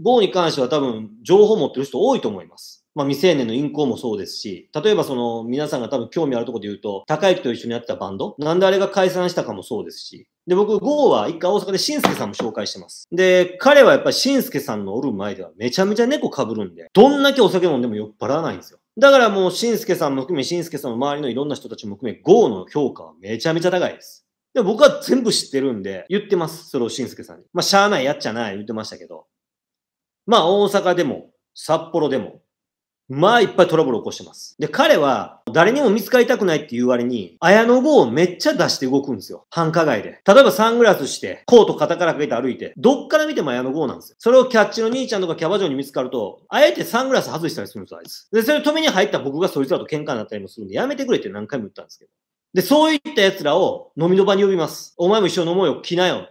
某に関しては多分情報を持ってる人多いと思います。まあ、未成年の銀行もそうですし、例えばその皆さんが多分興味あるところで言うと、高之と一緒にやってたバンド、なんであれが解散したかもそうですし、で、僕、ゴーは一回大阪でシンスケさんも紹介してます。で、彼はやっぱりしんすけさんのおる前ではめちゃめちゃ猫被るんで、どんだけお酒飲んでも酔っ払わないんですよ。だからもう、しんすけさんも含め、しんすけさんの周りのいろんな人たちも含め、GO の評価はめちゃめちゃ高いです。で僕は全部知ってるんで、言ってます。それをしんすけさんに。まあ、しゃあないやっちゃない言ってましたけど。まあ大阪でも札幌でも、まあいっぱいトラブル起こしてます。で、彼は誰にも見つかりたくないっていう割に、綾野剛をめっちゃ出して動くんですよ。繁華街で。例えばサングラスして、コート肩からかけて歩いて、どっから見ても綾野剛なんですよ。それをキャッチの兄ちゃんとかキャバ嬢に見つかると、あえてサングラス外したりするんですよ、あいつ。で、それ止めに入った僕がそいつらと喧嘩になったりもするんで、やめてくれって何回も言ったんですけど。で、そういった奴らを飲みの場に呼びます。お前も一緒に飲もうよ、来なよ。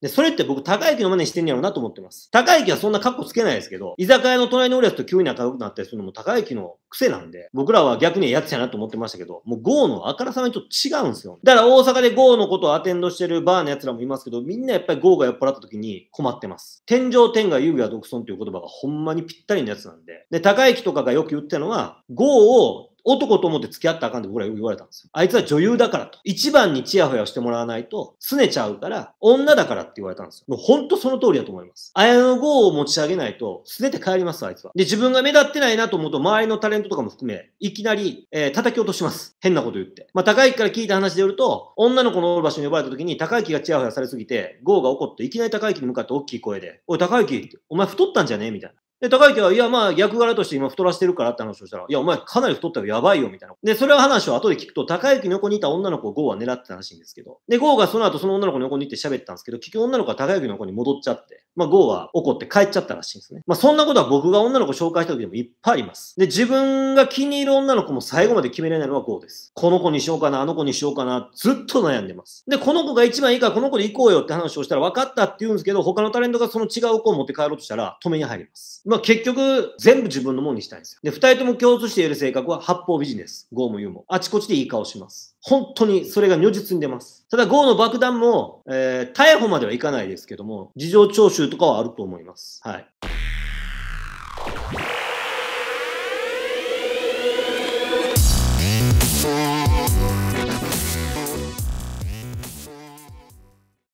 で、それって僕、高行の真似してんやろうなと思ってます。高行はそんな格好つけないですけど、居酒屋の隣におるやつと急に仲良くなったりするのも高行の癖なんで、僕らは逆にやつやなと思ってましたけど、もうゴーの明らさまにちょっと違うんですよ、だから大阪でゴーのことをアテンドしてるバーのやつらもいますけど、みんなやっぱりゴーが酔っ払った時に困ってます。天上天下遊戯は独尊という言葉がほんまにぴったりのやつなんで。で、高行とかがよく言ってたのは、ゴーを男と思って付き合ったらあかんって僕ら言われたんですよ。あいつは女優だからと。一番にチヤホヤしてもらわないと、拗ねちゃうから、女だからって言われたんですよ。もうほんとその通りだと思います。綾野剛を持ち上げないと、拗ねて帰ります、あいつは。で、自分が目立ってないなと思うと、周りのタレントとかも含め、いきなり、えー、叩き落とします。変なこと言って。まあ、高木から聞いた話でよると、女の子のおる場所に呼ばれた時に、高木がチヤホヤされすぎて、剛が怒って、いきなり高木に向かって大きい声で、おい、高木、お前太ったんじゃねみたいな。で、高池は、いや、まあ、役柄として今太らせてるからって話をしたら、いや、お前かなり太ったよ、やばいよ、みたいな。で、それは話を後で聞くと、高池の横にいた女の子をゴーは狙ってたらしいんですけど、で、ゴーがその後その女の子の横に行って喋ったんですけど、結局女の子は高池の横に戻っちゃって、まあ、ゴーは怒って帰っちゃったらしいんですね。まあ、そんなことは僕が女の子紹介した時でもいっぱいあります。で、自分が気に入る女の子も最後まで決めれないのはゴーです。この子にしようかな、あの子にしようかな、ずっと悩んでます。で、この子が一番いいからこの子で行こうよって話をしたら、分かったって言うんですけど、他のタレントがその違う子を持って帰ろうとしたら、止めに入ります。まあ、結局、全部自分のものにしたいんですよ。で、二人とも共通している性格は、八方ビジネス。ゴーもユーも。あちこちでいい顔します。本当に、それが如実に出ます。ただ、ゴーの爆弾も、えー、逮捕まではいかないですけども、事情聴取とかはあると思います。はい。